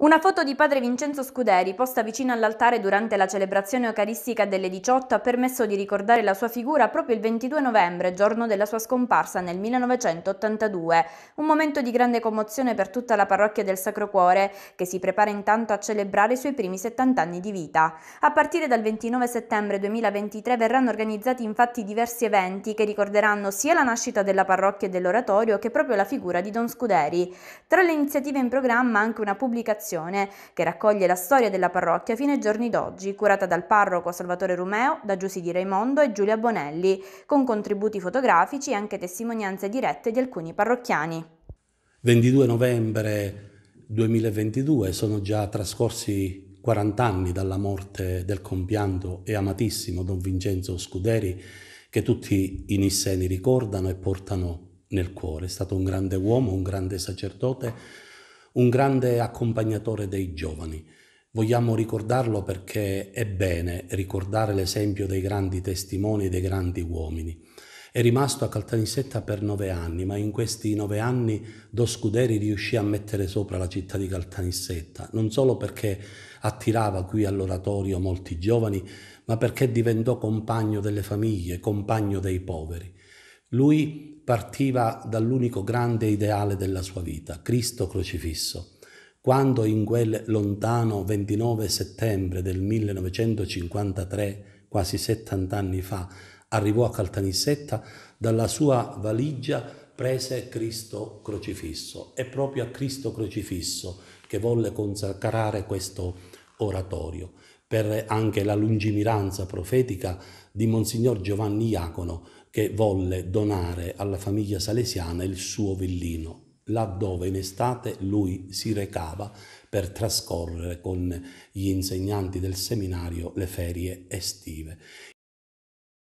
Una foto di padre Vincenzo Scuderi, posta vicino all'altare durante la celebrazione eucaristica delle 18, ha permesso di ricordare la sua figura proprio il 22 novembre, giorno della sua scomparsa nel 1982. Un momento di grande commozione per tutta la parrocchia del Sacro Cuore, che si prepara intanto a celebrare i suoi primi 70 anni di vita. A partire dal 29 settembre 2023 verranno organizzati infatti diversi eventi che ricorderanno sia la nascita della parrocchia e dell'oratorio che proprio la figura di Don Scuderi. Tra le iniziative in programma anche una pubblicazione Restaurazione, che raccoglie la storia della parrocchia fino ai giorni d'oggi, curata dal parroco Salvatore Romeo, da Giusy di Raimondo e Giulia Bonelli, con contributi fotografici e anche testimonianze dirette di alcuni parrocchiani. 22 novembre 2022 sono già trascorsi 40 anni dalla morte del compianto e amatissimo Don Vincenzo Scuderi, che tutti i nisseni ricordano e portano nel cuore. È stato un grande uomo, un grande sacerdote, un grande accompagnatore dei giovani. Vogliamo ricordarlo perché è bene ricordare l'esempio dei grandi testimoni, dei grandi uomini. È rimasto a Caltanissetta per nove anni, ma in questi nove anni Do Scuderi riuscì a mettere sopra la città di Caltanissetta, non solo perché attirava qui all'oratorio molti giovani, ma perché diventò compagno delle famiglie, compagno dei poveri. Lui partiva dall'unico grande ideale della sua vita, Cristo crocifisso. Quando in quel lontano 29 settembre del 1953, quasi 70 anni fa, arrivò a Caltanissetta, dalla sua valigia prese Cristo crocifisso. È proprio a Cristo crocifisso che volle consacrare questo oratorio, per anche la lungimiranza profetica di Monsignor Giovanni Iacono che volle donare alla famiglia salesiana il suo villino, laddove in estate lui si recava per trascorrere con gli insegnanti del seminario le ferie estive.